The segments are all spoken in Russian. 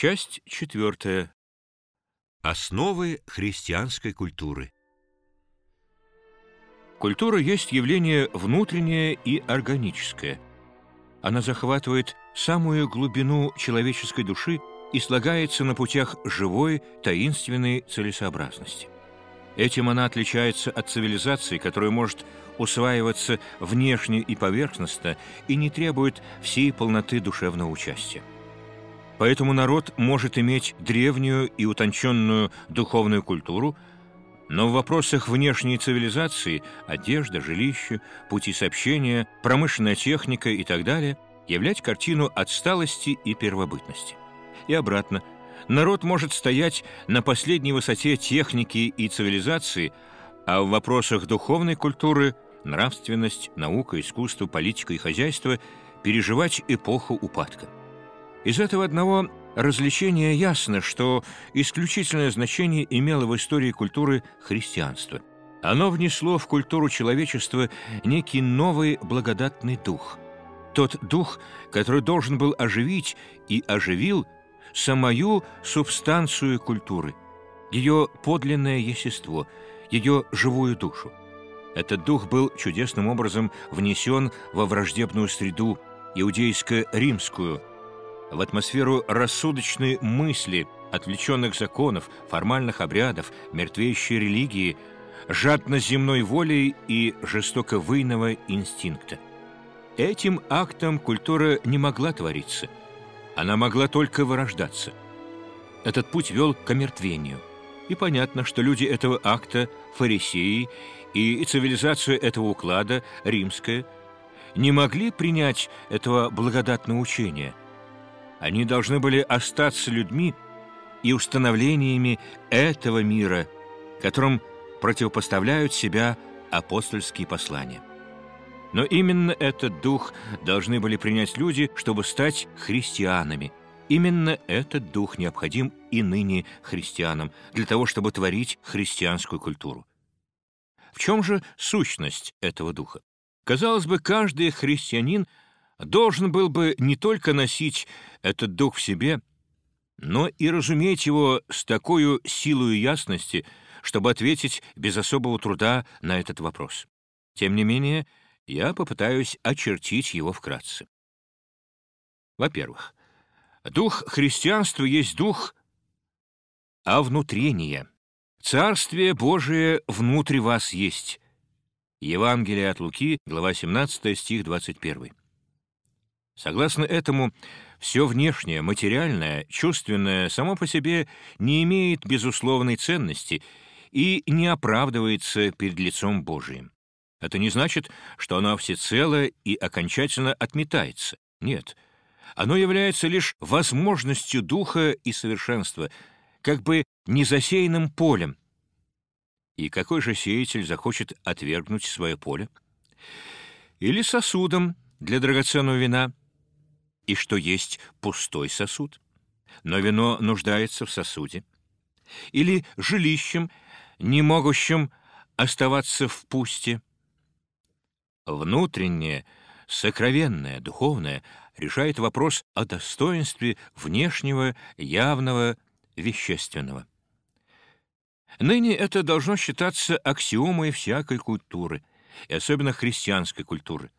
Часть четвертая. Основы христианской культуры. Культура есть явление внутреннее и органическое. Она захватывает самую глубину человеческой души и слагается на путях живой, таинственной целесообразности. Этим она отличается от цивилизации, которая может усваиваться внешне и поверхностно и не требует всей полноты душевного участия. Поэтому народ может иметь древнюю и утонченную духовную культуру, но в вопросах внешней цивилизации – одежда, жилище, пути сообщения, промышленная техника и так далее – являть картину отсталости и первобытности. И обратно – Народ может стоять на последней высоте техники и цивилизации, а в вопросах духовной культуры, нравственность, наука, искусство, политика и хозяйство переживать эпоху упадка. Из этого одного развлечения ясно, что исключительное значение имело в истории культуры христианство. Оно внесло в культуру человечества некий новый благодатный дух. Тот дух, который должен был оживить и оживил самую субстанцию культуры, ее подлинное естество, ее живую душу. Этот дух был чудесным образом внесен во враждебную среду, иудейско-римскую – в атмосферу рассудочной мысли, отвлеченных законов, формальных обрядов, мертвеющей религии, жадно земной воли и жестоко выйного инстинкта. Этим актом культура не могла твориться. Она могла только вырождаться. Этот путь вел к омертвению. И понятно, что люди этого акта, фарисеи, и цивилизация этого уклада, римская, не могли принять этого благодатного учения – они должны были остаться людьми и установлениями этого мира, которым противопоставляют себя апостольские послания. Но именно этот дух должны были принять люди, чтобы стать христианами. Именно этот дух необходим и ныне христианам для того, чтобы творить христианскую культуру. В чем же сущность этого духа? Казалось бы, каждый христианин – должен был бы не только носить этот дух в себе, но и разуметь его с такой силой ясности, чтобы ответить без особого труда на этот вопрос. Тем не менее, я попытаюсь очертить его вкратце. Во-первых, дух христианства есть дух а внутреннее Царствие Божие внутри вас есть. Евангелие от Луки, глава 17, стих 21. Согласно этому, все внешнее, материальное, чувственное само по себе не имеет безусловной ценности и не оправдывается перед лицом Божиим. Это не значит, что оно всецело и окончательно отметается. Нет, оно является лишь возможностью духа и совершенства, как бы незасеянным полем. И какой же сеятель захочет отвергнуть свое поле? Или сосудом для драгоценного вина — и что есть пустой сосуд. Но вино нуждается в сосуде. Или жилищем, не могущим оставаться в пусте. Внутреннее, сокровенное, духовное решает вопрос о достоинстве внешнего, явного, вещественного. Ныне это должно считаться аксиомой всякой культуры, и особенно христианской культуры.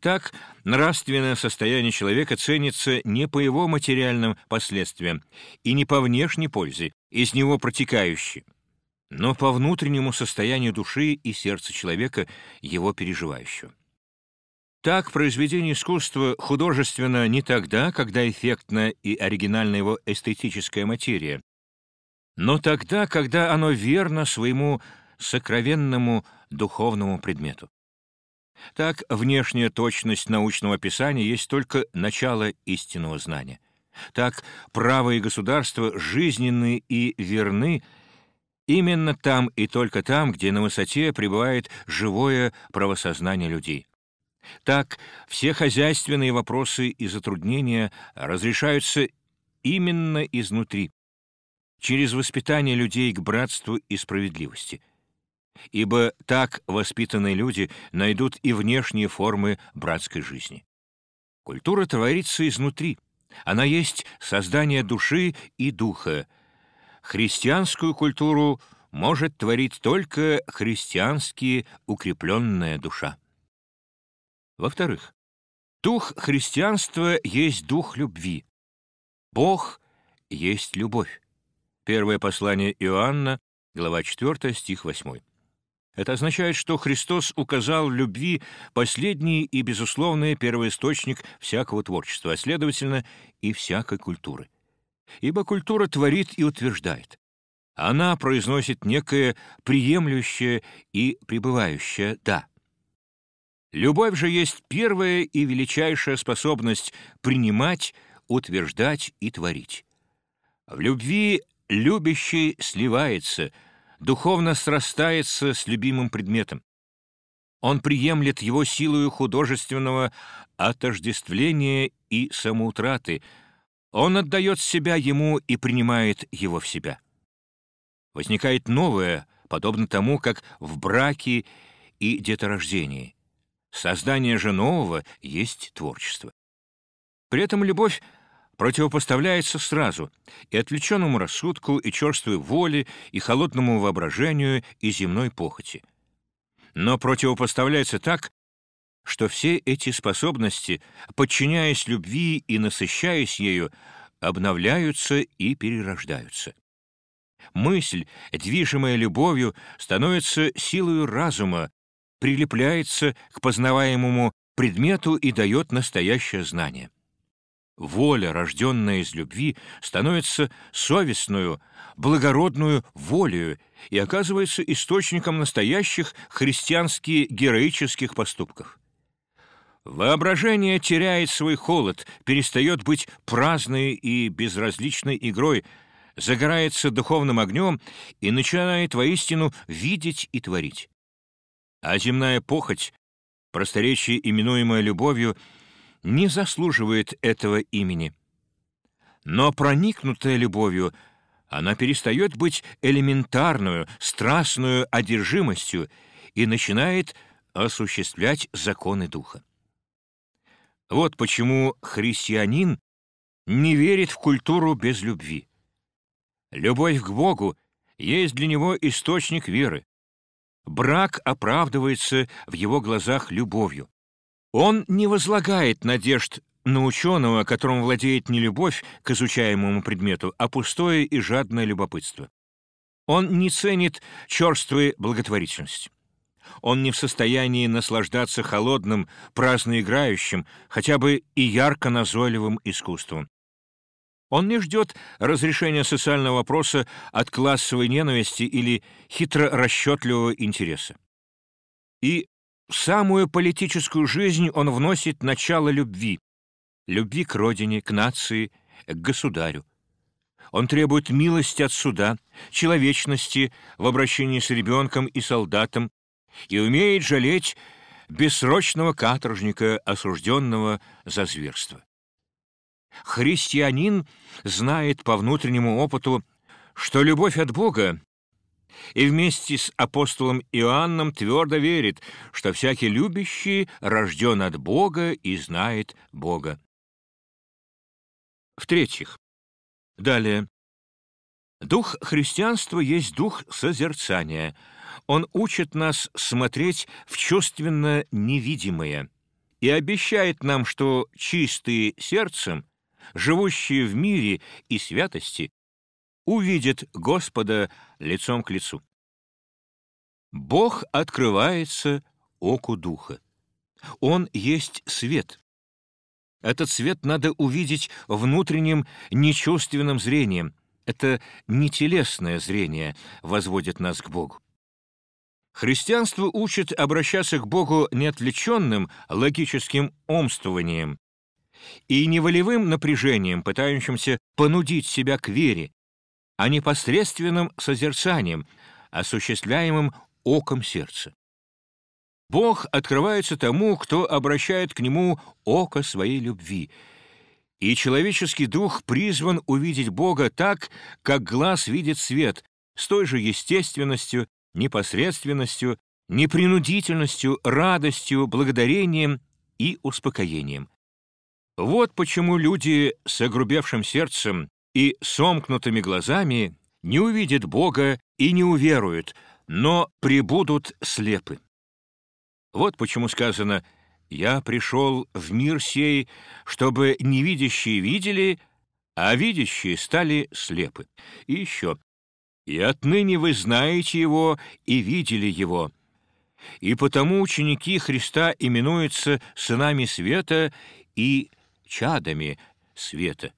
Так, нравственное состояние человека ценится не по его материальным последствиям и не по внешней пользе, из него протекающей, но по внутреннему состоянию души и сердца человека, его переживающего. Так, произведение искусства художественно не тогда, когда эффектна и оригинальна его эстетическая материя, но тогда, когда оно верно своему сокровенному духовному предмету. Так, внешняя точность научного описания есть только начало истинного знания. Так, право и государство жизненны и верны именно там и только там, где на высоте пребывает живое правосознание людей. Так, все хозяйственные вопросы и затруднения разрешаются именно изнутри, через воспитание людей к братству и справедливости – ибо так воспитанные люди найдут и внешние формы братской жизни. Культура творится изнутри. Она есть создание души и духа. Христианскую культуру может творить только христиански укрепленная душа. Во-вторых, дух христианства есть дух любви. Бог есть любовь. Первое послание Иоанна, глава 4, стих 8. Это означает, что Христос указал любви последний и, безусловный первоисточник всякого творчества, а, следовательно, и всякой культуры. Ибо культура творит и утверждает. Она произносит некое приемлющее и пребывающее «да». Любовь же есть первая и величайшая способность принимать, утверждать и творить. В любви любящий сливается – духовно срастается с любимым предметом. Он приемлет его силою художественного отождествления и самоутраты. Он отдает себя ему и принимает его в себя. Возникает новое, подобно тому, как в браке и деторождении. Создание же нового есть творчество. При этом любовь противопоставляется сразу и отвлеченному рассудку, и черствой воле, и холодному воображению, и земной похоти. Но противопоставляется так, что все эти способности, подчиняясь любви и насыщаясь ею, обновляются и перерождаются. Мысль, движимая любовью, становится силою разума, прилепляется к познаваемому предмету и дает настоящее знание. Воля, рожденная из любви, становится совестную, благородную волею и оказывается источником настоящих христианских героических поступков. Воображение теряет свой холод, перестает быть праздной и безразличной игрой, загорается духовным огнем и начинает воистину видеть и творить. А земная похоть, просторечие, именуемая любовью, — не заслуживает этого имени. Но проникнутая любовью, она перестает быть элементарную, страстную одержимостью и начинает осуществлять законы духа. Вот почему христианин не верит в культуру без любви. Любовь к Богу есть для него источник веры. Брак оправдывается в его глазах любовью. Он не возлагает надежд на ученого, которому владеет не любовь к изучаемому предмету, а пустое и жадное любопытство. Он не ценит черствую благотворительность. Он не в состоянии наслаждаться холодным, праздноиграющим, хотя бы и ярко назойливым искусством. Он не ждет разрешения социального вопроса от классовой ненависти или хитро расчетливого интереса. И в самую политическую жизнь он вносит начало любви. Любви к родине, к нации, к государю. Он требует милости от суда, человечности в обращении с ребенком и солдатом и умеет жалеть бессрочного каторжника, осужденного за зверство. Христианин знает по внутреннему опыту, что любовь от Бога и вместе с апостолом Иоанном твердо верит, что всякий любящий рожден от Бога и знает Бога. В-третьих, далее. Дух христианства есть дух созерцания. Он учит нас смотреть в чувственно невидимое и обещает нам, что чистые сердцем, живущие в мире и святости, увидит Господа лицом к лицу. Бог открывается оку Духа. Он есть свет. Этот свет надо увидеть внутренним нечувственным зрением. Это нетелесное зрение возводит нас к Богу. Христианство учит обращаться к Богу неотвлеченным логическим умствованием и не волевым напряжением, пытающимся понудить себя к вере, а непосредственным созерцанием, осуществляемым оком сердца. Бог открывается тому, кто обращает к нему око своей любви, и человеческий дух призван увидеть Бога так, как глаз видит свет, с той же естественностью, непосредственностью, непринудительностью, радостью, благодарением и успокоением. Вот почему люди с огрубевшим сердцем и сомкнутыми глазами не увидят Бога и не уверуют, но прибудут слепы. Вот почему сказано «Я пришел в мир сей, чтобы невидящие видели, а видящие стали слепы». И еще «И отныне вы знаете Его и видели Его». И потому ученики Христа именуются сынами света и чадами света.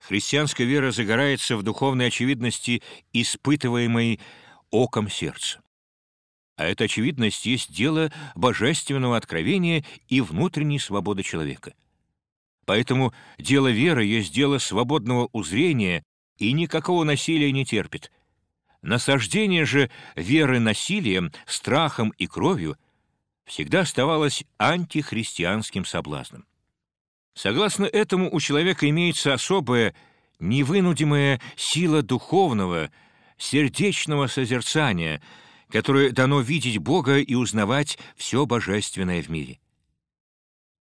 Христианская вера загорается в духовной очевидности, испытываемой оком сердца. А эта очевидность есть дело божественного откровения и внутренней свободы человека. Поэтому дело веры есть дело свободного узрения и никакого насилия не терпит. Насаждение же веры насилием, страхом и кровью всегда оставалось антихристианским соблазном. Согласно этому, у человека имеется особая, невынудимая сила духовного, сердечного созерцания, которое дано видеть Бога и узнавать все божественное в мире.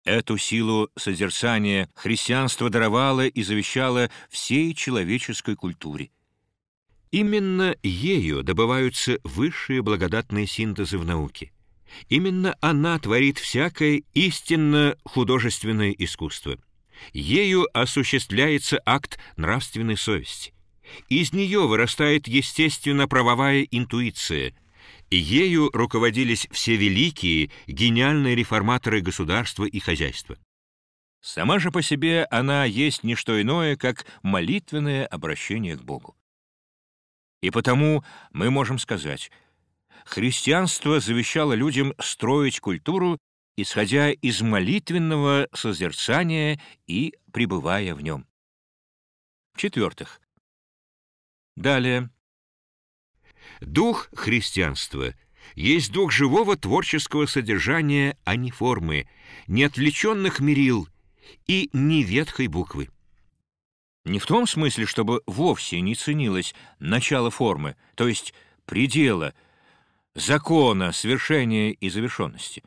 Эту силу созерцания христианство даровало и завещало всей человеческой культуре. Именно ею добываются высшие благодатные синтезы в науке. Именно она творит всякое истинно художественное искусство. Ею осуществляется акт нравственной совести. Из нее вырастает естественно-правовая интуиция. Ею руководились все великие, гениальные реформаторы государства и хозяйства. Сама же по себе она есть не что иное, как молитвенное обращение к Богу. И потому мы можем сказать — христианство завещало людям строить культуру, исходя из молитвенного созерцания и пребывая в нем. В-четвертых. Далее. Дух христианства есть дух живого творческого содержания, а не формы, не отвлеченных мерил и не ветхой буквы. Не в том смысле, чтобы вовсе не ценилось начало формы, то есть предела — закона свершения и завершенности,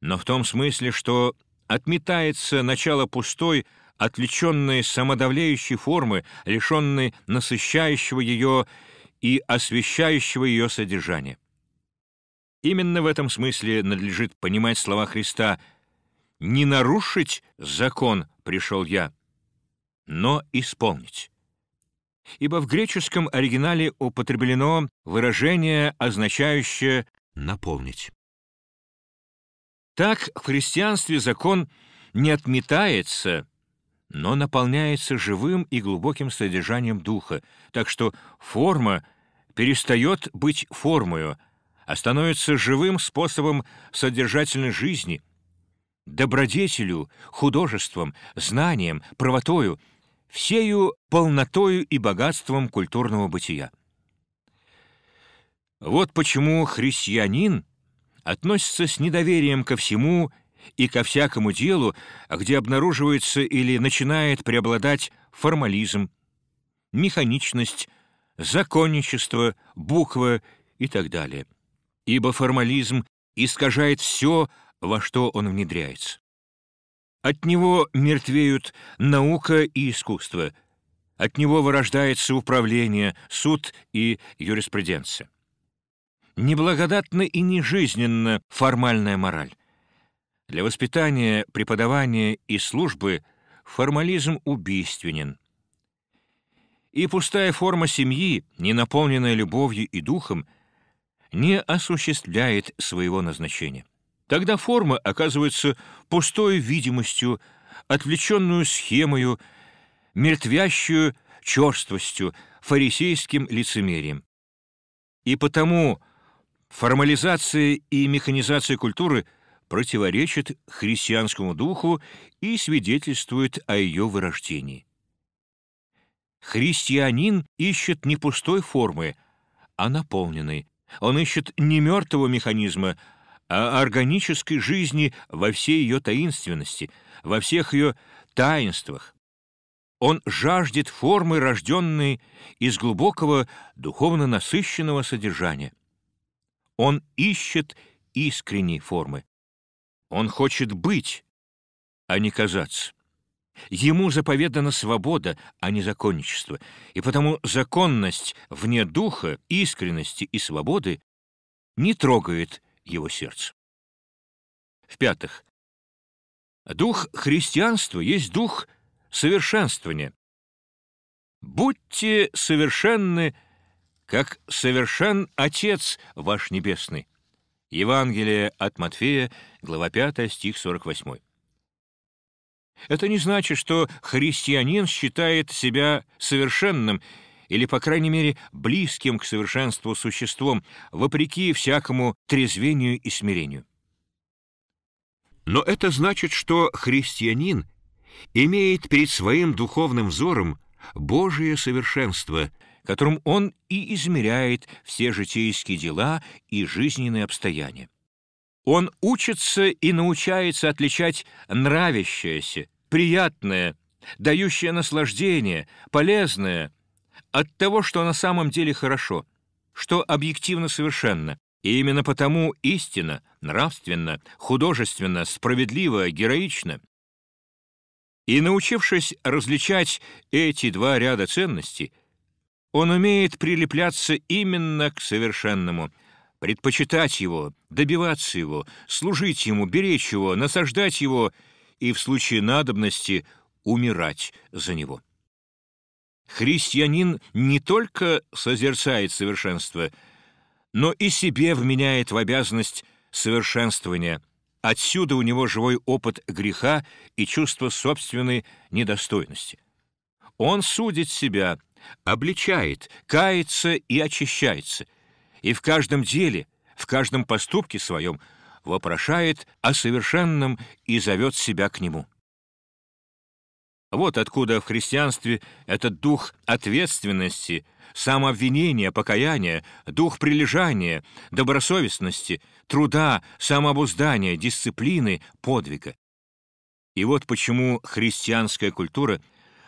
но в том смысле, что отметается начало пустой, отвлеченной самодавляющей формы, лишенной насыщающего ее и освещающего ее содержания. Именно в этом смысле надлежит понимать слова Христа «Не нарушить закон пришел я, но исполнить» ибо в греческом оригинале употреблено выражение, означающее «наполнить». Так в христианстве закон не отметается, но наполняется живым и глубоким содержанием духа, так что форма перестает быть формою, а становится живым способом содержательной жизни, добродетелю, художеством, знанием, правотою — всею полнотою и богатством культурного бытия. Вот почему христианин относится с недоверием ко всему и ко всякому делу, где обнаруживается или начинает преобладать формализм, механичность, законничество, буква и так далее. Ибо формализм искажает все, во что он внедряется. От него мертвеют наука и искусство. От него вырождается управление, суд и юриспруденция. Неблагодатна и нежизненна формальная мораль. Для воспитания, преподавания и службы формализм убийственен. И пустая форма семьи, не наполненная любовью и духом, не осуществляет своего назначения. Тогда форма оказывается пустой видимостью, отвлеченную схемою, мертвящую черствостью, фарисейским лицемерием. И потому формализация и механизация культуры противоречат христианскому духу и свидетельствует о ее вырождении. Христианин ищет не пустой формы, а наполненной. Он ищет не мертвого механизма, о органической жизни во всей ее таинственности, во всех ее таинствах. Он жаждет формы, рожденной из глубокого духовно насыщенного содержания. Он ищет искренней формы. Он хочет быть, а не казаться. Ему заповедана свобода, а не законничество, и потому законность вне духа, искренности и свободы не трогает его сердце. В-пятых, дух христианства есть дух совершенствования. «Будьте совершенны, как совершен Отец ваш Небесный». Евангелие от Матфея, глава 5, стих 48. Это не значит, что христианин считает себя совершенным или, по крайней мере, близким к совершенству существом, вопреки всякому трезвению и смирению. Но это значит, что христианин имеет перед своим духовным взором Божие совершенство, которым он и измеряет все житейские дела и жизненные обстояния. Он учится и научается отличать нравящееся, приятное, дающее наслаждение, полезное от того, что на самом деле хорошо, что объективно совершенно, и именно потому истинно, нравственно, художественно, справедливо, героично. И научившись различать эти два ряда ценностей, он умеет прилепляться именно к совершенному, предпочитать его, добиваться его, служить ему, беречь его, насаждать его и в случае надобности умирать за него. Христианин не только созерцает совершенство, но и себе вменяет в обязанность совершенствования. Отсюда у него живой опыт греха и чувство собственной недостойности. Он судит себя, обличает, кается и очищается, и в каждом деле, в каждом поступке своем вопрошает о совершенном и зовет себя к нему. Вот откуда в христианстве этот дух ответственности, самообвинения, покаяния, дух прилежания, добросовестности, труда, самообуздания, дисциплины, подвига. И вот почему христианская культура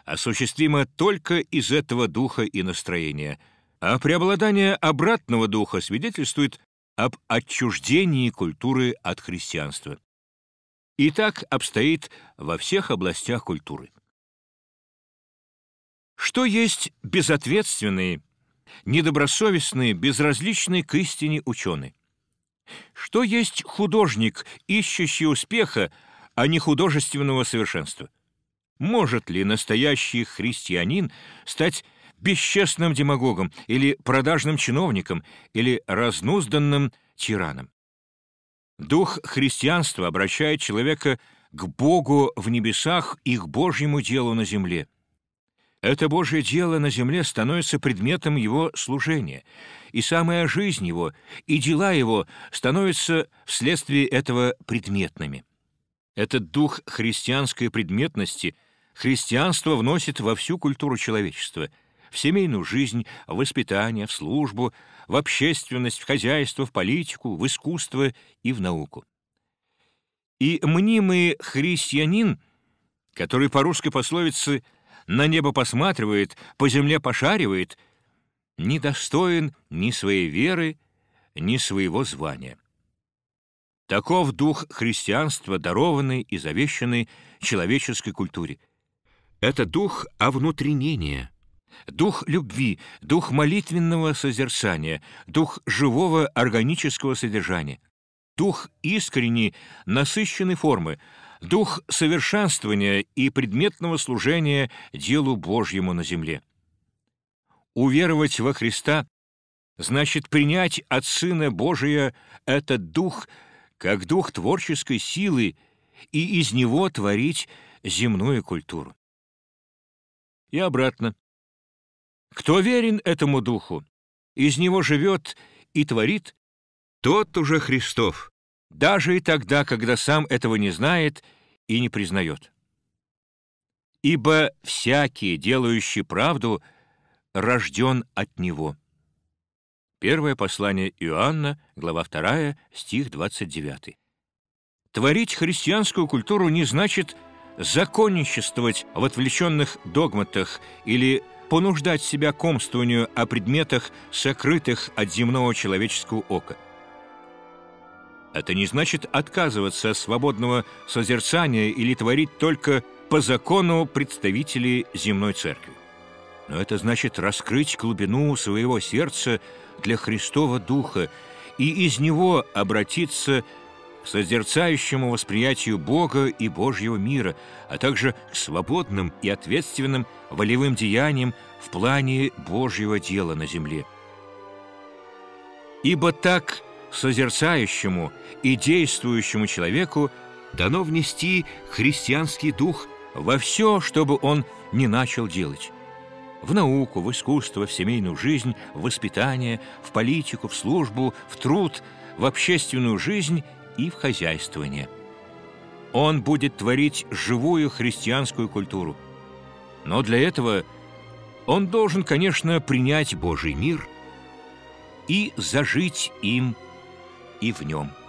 осуществима только из этого духа и настроения, а преобладание обратного духа свидетельствует об отчуждении культуры от христианства. И так обстоит во всех областях культуры. Что есть безответственные, недобросовестные, безразличные к истине ученые? Что есть художник, ищущий успеха, а не художественного совершенства? Может ли настоящий христианин стать бесчестным демагогом или продажным чиновником или разнузданным тираном? Дух христианства обращает человека к Богу в небесах и к Божьему делу на земле – это Божье дело на земле становится предметом его служения, и самая жизнь его, и дела его становятся вследствие этого предметными. Этот дух христианской предметности христианство вносит во всю культуру человечества, в семейную жизнь, в воспитание, в службу, в общественность, в хозяйство, в политику, в искусство и в науку. И мнимый христианин, который по русской пословице – на небо посматривает, по земле пошаривает, не достоин ни своей веры, ни своего звания. Таков дух христианства, дарованный и завещанный человеческой культуре. Это дух овнутренения, дух любви, дух молитвенного созерцания, дух живого органического содержания, дух искренней, насыщенной формы, дух совершенствования и предметного служения делу Божьему на земле. Уверовать во Христа значит принять от Сына Божия этот дух как дух творческой силы и из него творить земную культуру. И обратно. Кто верен этому духу, из него живет и творит, тот уже Христов, даже и тогда, когда сам этого не знает и не признает. Ибо всякий, делающий правду, рожден от него. Первое послание Иоанна, глава 2, стих 29. Творить христианскую культуру не значит законничествовать в отвлеченных догматах или понуждать себя комствованию о предметах, сокрытых от земного человеческого ока – это не значит отказываться от свободного созерцания или творить только по закону представителей земной церкви. Но это значит раскрыть глубину своего сердца для Христова Духа и из него обратиться к созерцающему восприятию Бога и Божьего мира, а также к свободным и ответственным волевым деяниям в плане Божьего дела на земле. Ибо так – созерцающему и действующему человеку дано внести христианский дух во все, чтобы он не начал делать. В науку, в искусство, в семейную жизнь, в воспитание, в политику, в службу, в труд, в общественную жизнь и в хозяйствование. Он будет творить живую христианскую культуру. Но для этого он должен, конечно, принять Божий мир и зажить им и в нем –